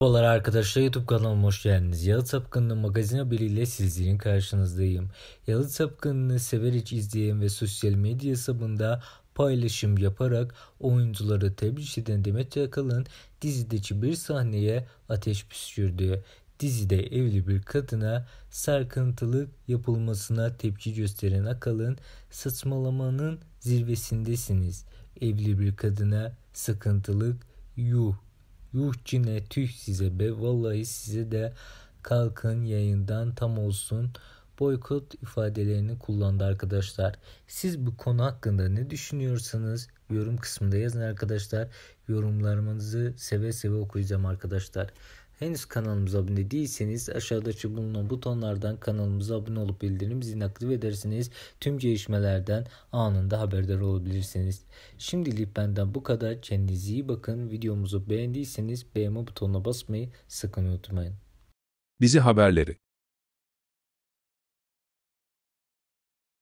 Merhabalar arkadaşlar YouTube kanalıma hoş geldiniz. Yalı Tapkın'ın magazin haberiyle sizlerin karşınızdayım. Yalı Tapkın'ı sever hiç izleyen ve sosyal medya hesabında paylaşım yaparak oyuncuları tebrik eden Demet Akalın dizideki bir sahneye ateş püskürdü. Dizide evli bir kadına sarkıntılık yapılmasına tepki gösteren Akalın saçmalamanın zirvesindesiniz. Evli bir kadına sıkıntılık yuh Yuh cine tüh size be vallahi size de kalkın yayından tam olsun boykot ifadelerini kullandı arkadaşlar. Siz bu konu hakkında ne düşünüyorsanız yorum kısmında yazın arkadaşlar. Yorumlarınızı seve seve okuyacağım arkadaşlar. Henüz kanalımıza abone değilseniz aşağıdaki bulunan butonlardan kanalımıza abone olup bildirim zilini aktif edersiniz. Tüm gelişmelerden anında haberdar olabilirsiniz. Şimdilik benden bu kadar. Kendinize iyi bakın. Videomuzu beğendiyseniz beğenme butonuna basmayı sakın unutmayın. Bizi haberleri